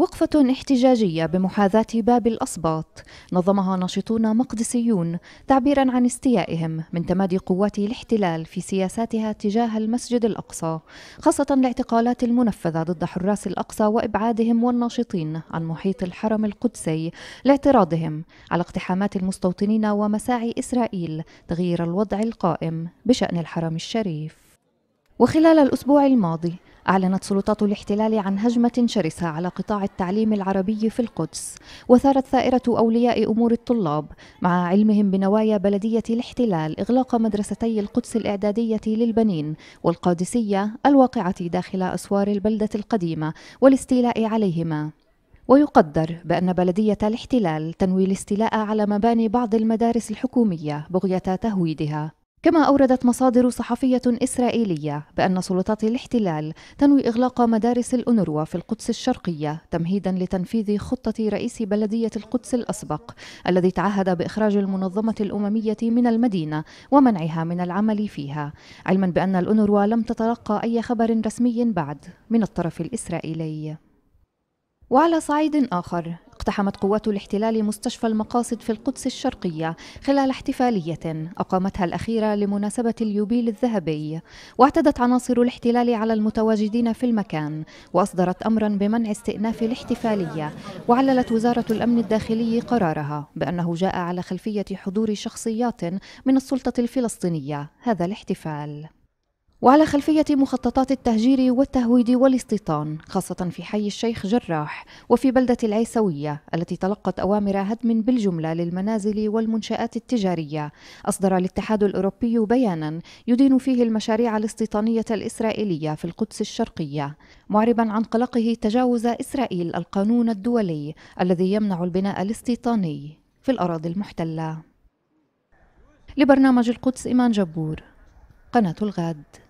وقفة احتجاجية بمحاذاة باب الأصباط نظمها ناشطون مقدسيون تعبيرا عن استيائهم من تمادي قوات الاحتلال في سياساتها تجاه المسجد الأقصى خاصة الاعتقالات المنفذة ضد حراس الأقصى وإبعادهم والناشطين عن محيط الحرم القدسي لاعتراضهم على اقتحامات المستوطنين ومساعي إسرائيل تغيير الوضع القائم بشأن الحرم الشريف وخلال الأسبوع الماضي أعلنت سلطات الاحتلال عن هجمة شرسة على قطاع التعليم العربي في القدس وثارت ثائرة أولياء أمور الطلاب مع علمهم بنوايا بلدية الاحتلال إغلاق مدرستي القدس الإعدادية للبنين والقادسية الواقعة داخل أسوار البلدة القديمة والاستيلاء عليهما ويقدر بأن بلدية الاحتلال تنوي الاستيلاء على مباني بعض المدارس الحكومية بغية تهويدها كما أوردت مصادر صحفية إسرائيلية بأن سلطات الاحتلال تنوي إغلاق مدارس الأنروا في القدس الشرقية تمهيدا لتنفيذ خطة رئيس بلدية القدس الأسبق الذي تعهد بإخراج المنظمة الأممية من المدينة ومنعها من العمل فيها علما بأن الأنروا لم تتلقى أي خبر رسمي بعد من الطرف الإسرائيلي وعلى صعيد آخر اقتحمت قوات الاحتلال مستشفى المقاصد في القدس الشرقية خلال احتفالية أقامتها الأخيرة لمناسبة اليوبيل الذهبي واعتدت عناصر الاحتلال على المتواجدين في المكان وأصدرت أمرا بمنع استئناف الاحتفالية وعللت وزارة الأمن الداخلي قرارها بأنه جاء على خلفية حضور شخصيات من السلطة الفلسطينية هذا الاحتفال وعلى خلفية مخططات التهجير والتهويد والاستيطان خاصة في حي الشيخ جراح وفي بلدة العيسوية التي تلقت أوامر هدم بالجملة للمنازل والمنشآت التجارية أصدر الاتحاد الأوروبي بيانا يدين فيه المشاريع الاستيطانية الإسرائيلية في القدس الشرقية معربا عن قلقه تجاوز إسرائيل القانون الدولي الذي يمنع البناء الاستيطاني في الأراضي المحتلة لبرنامج القدس إيمان جبور قناة الغد